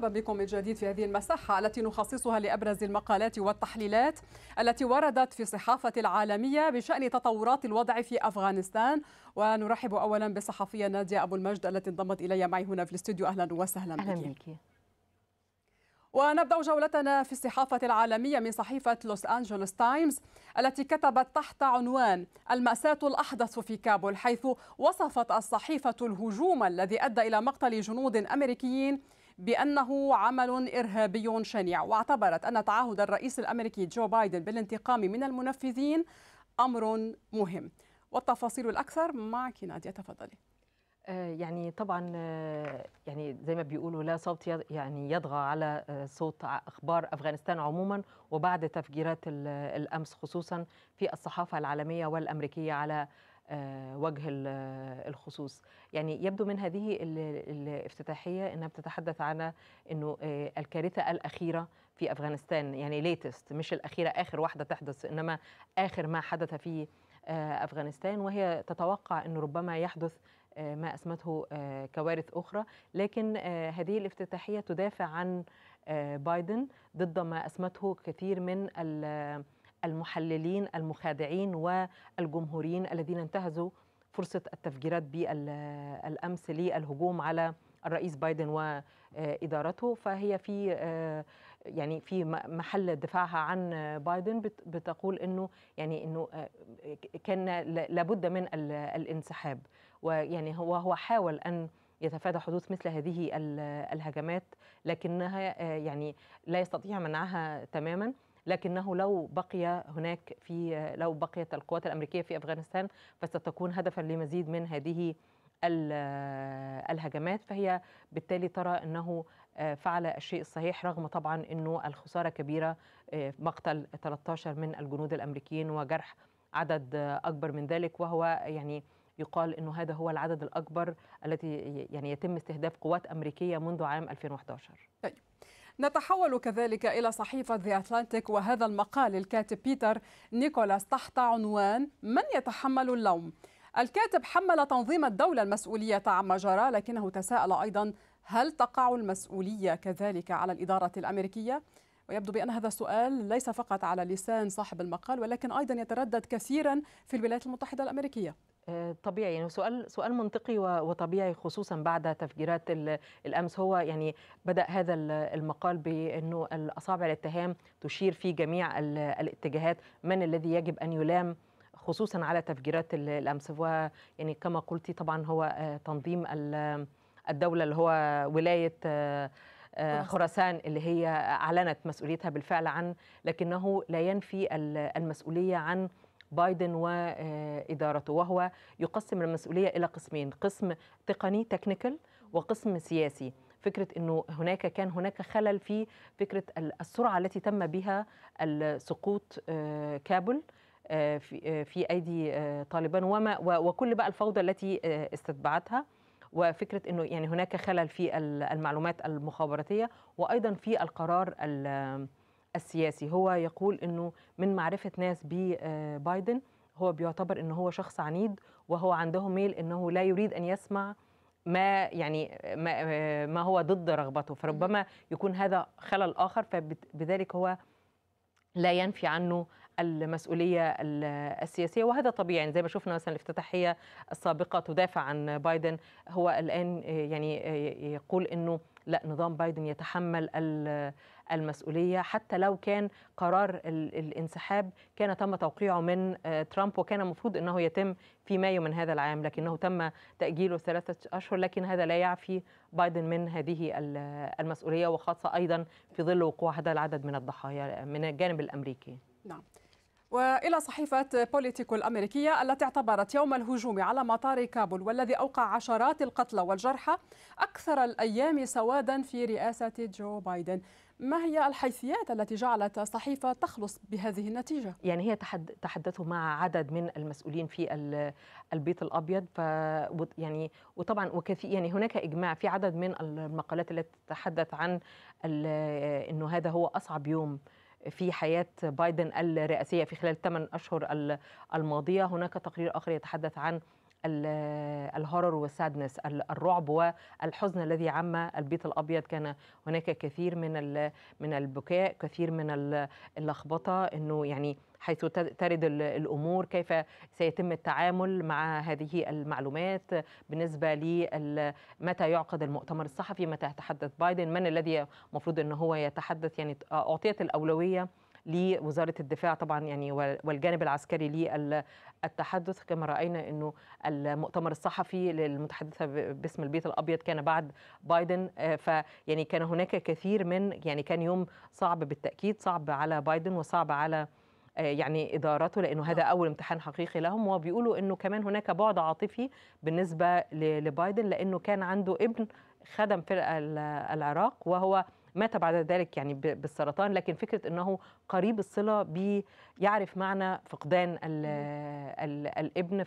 مرحبا بكم من جديد في هذه المساحة التي نخصصها لأبرز المقالات والتحليلات التي وردت في الصحافة العالمية بشأن تطورات الوضع في أفغانستان ونرحب أولا بالصحفية نادية أبو المجد التي انضمت إلي معي هنا في الاستوديو أهلا وسهلا بك أهلا بك ونبدأ جولتنا في الصحافة العالمية من صحيفة لوس أنجلوس تايمز التي كتبت تحت عنوان المأساة الأحدث في كابول حيث وصفت الصحيفة الهجوم الذي أدى إلى مقتل جنود أمريكيين بأنه عمل إرهابي شنيع واعتبرت أن تعهد الرئيس الأمريكي جو بايدن بالانتقام من المنفذين أمر مهم والتفاصيل الأكثر معك نادية تفضلي آه، يعني طبعا آه، يعني زي ما بيقولوا لا صوت يعني يضغى على آه، صوت اخبار افغانستان عموما وبعد تفجيرات الامس خصوصا في الصحافه العالميه والامريكيه على آه، وجه الخصوص يعني يبدو من هذه الافتتاحية أنها بتتحدث عن أنه آه، الكارثة الأخيرة في أفغانستان يعني ليتست مش الأخيرة آخر واحدة تحدث إنما آخر ما حدث في آه، أفغانستان وهي تتوقع أنه ربما يحدث ما أسمته كوارث أخرى لكن هذه الافتتاحية تدافع عن بايدن ضد ما أسمته كثير من ال المحللين المخادعين والجمهوريين الذين انتهزوا فرصة التفجيرات بالأمس للهجوم على الرئيس بايدن وإدارته فهي في آه، يعني في محل دفاعها عن بايدن بتقول إنه يعني إنه آه، كان لابد من الانسحاب ويعني هو هو حاول أن يتفادى حدوث مثل هذه الهجمات لكنها آه، يعني لا يستطيع منعها تماما لكنه لو بقي هناك في لو بقيت القوات الامريكيه في افغانستان فستكون هدفا لمزيد من هذه الهجمات فهي بالتالي ترى انه آه، فعل الشيء الصحيح رغم طبعا انه الخساره كبيره آه، مقتل 13 من الجنود الامريكيين وجرح عدد آه، اكبر من ذلك وهو يعني يقال انه هذا هو العدد الاكبر التي يعني يتم استهداف قوات امريكيه منذ عام 2011 طيب نتحول كذلك إلى صحيفة ذا أتلانتيك وهذا المقال للكاتب بيتر نيكولاس تحت عنوان من يتحمل اللوم؟ الكاتب حمل تنظيم الدولة المسؤولية عما جرى لكنه تساءل أيضا هل تقع المسؤولية كذلك على الإدارة الأمريكية؟ ويبدو بأن هذا السؤال ليس فقط على لسان صاحب المقال ولكن أيضا يتردد كثيرا في الولايات المتحدة الأمريكية آه، طبيعي يعني سؤال سؤال منطقي وطبيعي خصوصا بعد تفجيرات الامس هو يعني بدا هذا المقال بانه الاصابع الاتهام تشير في جميع الاتجاهات من الذي يجب ان يلام خصوصا على تفجيرات الامس ويعني كما قلتي طبعا هو آه، تنظيم الدوله اللي هو ولايه آه، خراسان اللي هي اعلنت مسؤوليتها بالفعل عن لكنه لا ينفي المسؤوليه عن بايدن وادارته وهو يقسم المسؤوليه الى قسمين قسم تقني تكنيكال وقسم سياسي فكره انه هناك كان هناك خلل في فكره السرعه التي تم بها سقوط آه، كابل آه، آه، في ايدي طالبان وما وكل بقى الفوضى التي استتبعتها وفكره انه يعني هناك خلل في المعلومات المخابراتيه وايضا في القرار السياسي هو يقول انه من معرفه ناس ببايدن آه، هو بيعتبر ان هو شخص عنيد وهو عنده ميل انه لا يريد ان يسمع ما يعني ما, آه، ما هو ضد رغبته فربما يكون هذا خلل اخر فبذلك هو لا ينفي عنه المسؤوليه السياسيه وهذا طبيعي يعني زي ما شفنا مثلا الافتتاحيه السابقه تدافع عن بايدن هو الان آه، يعني يقول انه لا نظام بايدن يتحمل المسؤولية حتى لو كان قرار الانسحاب كان تم توقيعه من آه، ترامب وكان المفروض أنه يتم في مايو من هذا العام لكنه تم تأجيله ثلاثة أشهر لكن هذا لا يعفي بايدن من هذه المسؤولية وخاصة أيضا في ظل وقوع هذا العدد من الضحايا من الجانب الأمريكي نعم وإلى صحيفة بوليتيكو الأمريكية التي اعتبرت يوم الهجوم على مطار كابول والذي أوقع عشرات القتلى والجرحى أكثر الأيام سوادا في رئاسة جو بايدن ما هي الحيثيات التي جعلت الصحيفة تخلص بهذه النتيجة؟ يعني هي تحد... تحدثوا مع عدد من المسؤولين في البيت الأبيض ف... يعني وطبعا وكثير يعني هناك إجماع في عدد من المقالات التي تتحدث عن ال... أنه هذا هو أصعب يوم في حياة بايدن الرئاسية في خلال 8 أشهر الماضية هناك تقرير آخر يتحدث عن الهرر والسادنس الرعب والحزن الذي عم البيت الابيض كان هناك كثير من من البكاء كثير من اللخبطه انه يعني حيث ترد الامور كيف سيتم التعامل مع هذه المعلومات بالنسبه ل متى يعقد المؤتمر الصحفي متى يتحدث بايدن من الذي المفروض ان هو يتحدث يعني اعطيت الاولويه لوزاره الدفاع طبعا يعني والجانب العسكري للتحدث كما راينا انه المؤتمر الصحفي للمتحدثه باسم البيت الابيض كان بعد بايدن آه، فيعني كان هناك كثير من يعني كان يوم صعب بالتاكيد صعب على بايدن وصعب على آه، يعني ادارته لانه هذا اول امتحان حقيقي لهم وبيقولوا انه كمان هناك بعد عاطفي بالنسبه لبايدن لانه كان عنده ابن خدم فرقه العراق وهو مات بعد ذلك يعني بالسرطان لكن فكره انه قريب الصله ب يعرف معنى فقدان الـ الـ الابن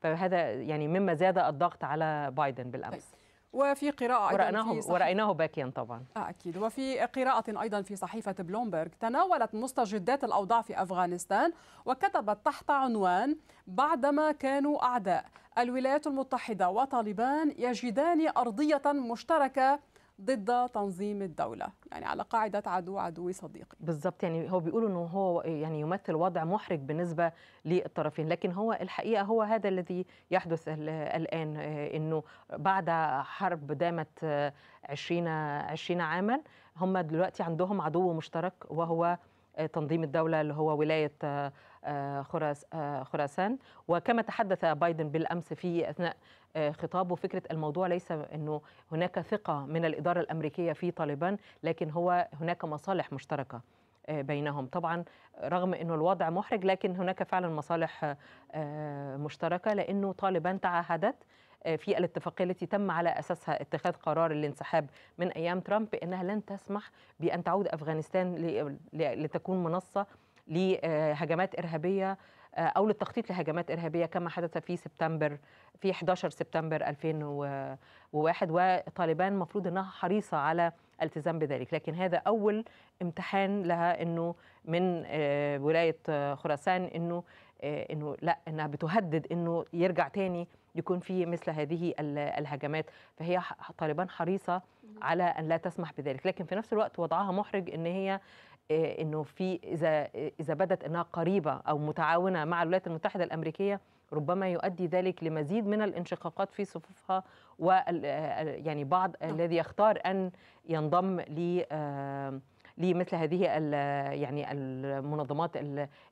فهذا يعني مما زاد الضغط على بايدن بالامس طيب. وفي قراءة ورأيناه, ورأيناه باكيا طبعا آه أكيد وفي قراءة أيضا في صحيفة بلومبرغ تناولت مستجدات الأوضاع في أفغانستان وكتبت تحت عنوان بعدما كانوا أعداء الولايات المتحدة وطالبان يجدان أرضية مشتركة ضد تنظيم الدولة يعني على قاعدة عدو عدوي صديقي بالضبط يعني هو بيقول أنه هو يعني يمثل وضع محرج بالنسبة للطرفين لكن هو الحقيقة هو هذا الذي يحدث الآن أنه بعد حرب دامت 20 20 عاما هم دلوقتي عندهم عدو مشترك وهو تنظيم الدولة اللي هو ولاية آه، آه، خراسان وكما تحدث بايدن بالأمس في أثناء آه، خطابه فكرة الموضوع ليس أنه هناك ثقة من الإدارة الأمريكية في طالبان لكن هو هناك مصالح مشتركة بينهم طبعا رغم انه الوضع محرج لكن هناك فعلا مصالح مشتركه لانه طالبان تعهدت في الاتفاقيه التي تم على اساسها اتخاذ قرار الانسحاب من ايام ترامب انها لن تسمح بان تعود افغانستان لتكون منصه لهجمات ارهابيه آه، او للتخطيط لهجمات ارهابيه كما حدث في سبتمبر في 11 سبتمبر 2001 وطالبان المفروض انها حريصه على التزام بذلك لكن هذا اول امتحان لها انه من آه، بولايه خراسان انه آه، انه لا انها بتهدد انه يرجع تاني يكون في مثل هذه الهجمات فهي طالبان حريصه على ان لا تسمح بذلك لكن في نفس الوقت وضعها محرج ان هي آه، انه في اذا اذا بدت انها قريبه او متعاونه مع الولايات المتحده الامريكيه ربما يؤدي ذلك لمزيد من الانشقاقات في صفوفها و يعني بعض نعم. الذي يختار ان ينضم ل آه، لمثل هذه يعني المنظمات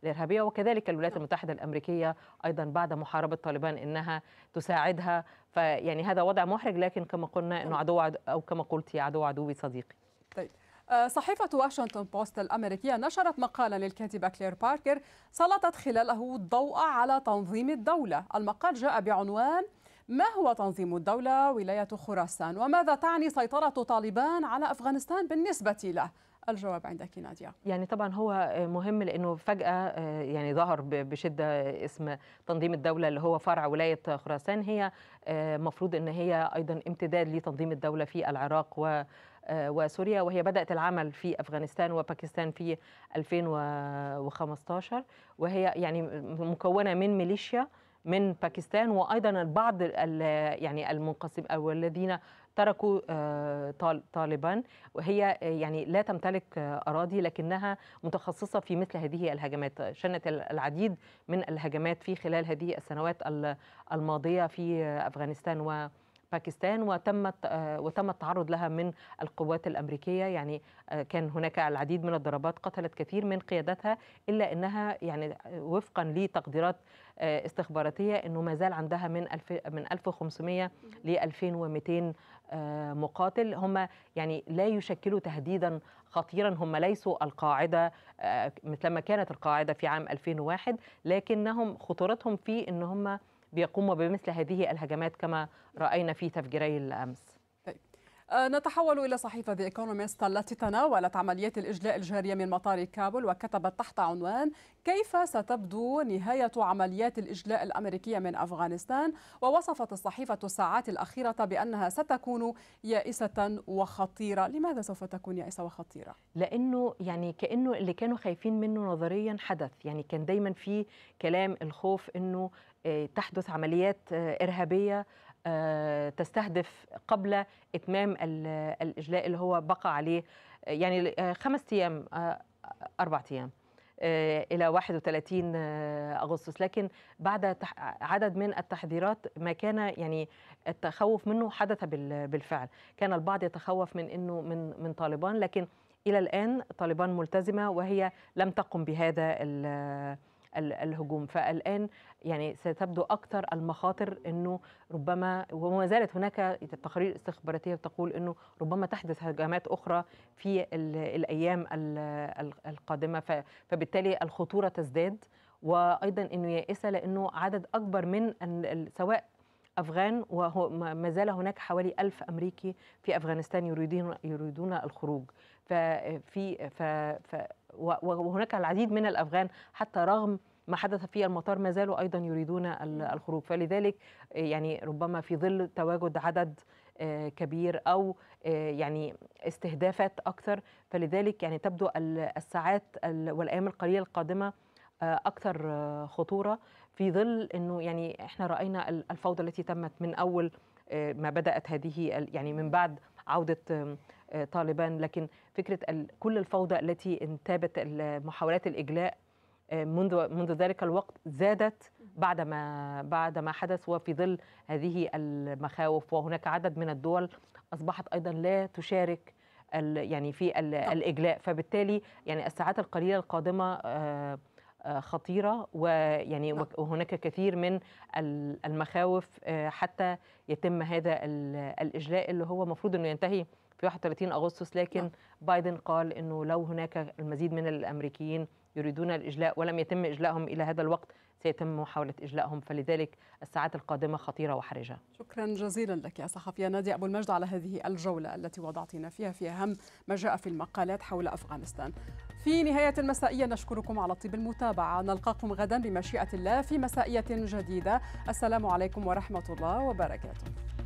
الارهابيه وكذلك الولايات نعم. المتحده الامريكيه ايضا بعد محاربه طالبان انها تساعدها فيعني هذا وضع محرج لكن كما قلنا انه طيب. عدو او كما قلت عدو عدوي صديقي. طيب آه، صحيفة واشنطن بوست الأمريكية نشرت مقالا للكاتبة كلير باركر سلطت خلاله الضوء على تنظيم الدولة المقال جاء بعنوان ما هو تنظيم الدولة ولاية خراسان وماذا تعني سيطرة طالبان على أفغانستان بالنسبة له الجواب عندك نادية يعني طبعا هو مهم لأنه فجأة آه، يعني ظهر بشدة اسم تنظيم الدولة اللي هو فرع ولاية خراسان هي آه، مفروض أن هي أيضا امتداد لتنظيم الدولة في العراق و آه، وسوريا وهي بدأت العمل في أفغانستان وباكستان في 2015 وهي يعني مكونة من ميليشيا من باكستان وايضا البعض يعني المنقسم او الذين تركوا آه، طالبان وهي آه، يعني لا تمتلك آه، اراضي لكنها متخصصه في مثل هذه الهجمات شنت العديد من الهجمات في خلال هذه السنوات الماضيه في افغانستان و باكستان وتمت آه، وتم التعرض لها من القوات الامريكيه يعني آه، كان هناك العديد من الضربات قتلت كثير من قيادتها الا انها يعني وفقا لتقديرات آه، استخباراتيه انه ما زال عندها من من 1500 ل 2200 مقاتل هم يعني لا يشكلوا تهديدا خطيرا هم ليسوا القاعده مثلما كانت القاعده في عام 2001 لكنهم خطورتهم في ان هم بيقوموا بمثل هذه الهجمات كما راينا في تفجيري الامس آه، نتحول إلى صحيفة The Economist التي تناولت عمليات الإجلاء الجارية من مطار كابول وكتبت تحت عنوان كيف ستبدو نهاية عمليات الإجلاء الأمريكية من أفغانستان ووصفت الصحيفة الساعات الأخيرة بأنها ستكون يائسة وخطيرة لماذا سوف تكون يائسة وخطيرة؟ لأنه يعني كأنه اللي كانوا خايفين منه نظريا حدث يعني كان دايما في كلام الخوف أنه آه، تحدث عمليات آه، إرهابية آه، تستهدف قبل إتمام الإجلاء اللي هو بقى عليه آه، يعني آه، خمس أيام أربع أيام إلى 31 أغسطس لكن بعد عدد من التحذيرات ما كان يعني التخوف منه حدث بالفعل كان البعض يتخوف من أنه من, من طالبان لكن إلى الآن طالبان ملتزمة وهي لم تقم بهذا الهجوم فالآن يعني ستبدو أكثر المخاطر أنه ربما وما زالت هناك تقارير استخباراتية تقول أنه ربما تحدث هجمات أخرى في الأيام القادمة فبالتالي الخطورة تزداد وايضا انه يائسه لانه عدد اكبر من سواء افغان وما زال هناك حوالي ألف امريكي في افغانستان يريدون يريدون الخروج ففي ف ف وهناك العديد من الافغان حتى رغم ما حدث في المطار ما زالوا ايضا يريدون الخروج فلذلك يعني ربما في ظل تواجد عدد آه، كبير او آه، يعني استهدافات اكثر فلذلك يعني تبدو الساعات والايام القليله القادمه آه، اكثر خطوره في ظل انه يعني احنا راينا الفوضى التي تمت من اول ما بدات هذه يعني من بعد عوده طالبان لكن فكره كل الفوضى التي انتابت محاولات الاجلاء آه، منذ منذ ذلك الوقت زادت بعد ما بعد ما حدث وفي ظل هذه المخاوف وهناك عدد من الدول اصبحت ايضا لا تشارك يعني في الاجلاء فبالتالي يعني الساعات القليله القادمه آه، آه، خطيره ويعني نعم. وهناك كثير من المخاوف آه، حتى يتم هذا الاجلاء اللي هو المفروض انه ينتهي في 31 اغسطس لكن نعم. بايدن قال انه لو هناك المزيد من الامريكيين يريدون الاجلاء ولم يتم اجلائهم الى هذا الوقت سيتم محاولة إجلائهم فلذلك الساعات القادمة خطيرة وحرجة شكرا جزيلا لك يا صحفية نادي أبو المجد على هذه الجولة التي وضعتنا فيها في أهم ما جاء في المقالات حول أفغانستان في نهاية المسائية نشكركم على طيب المتابعة نلقاكم غدا بمشيئة الله في مسائية جديدة السلام عليكم ورحمة الله وبركاته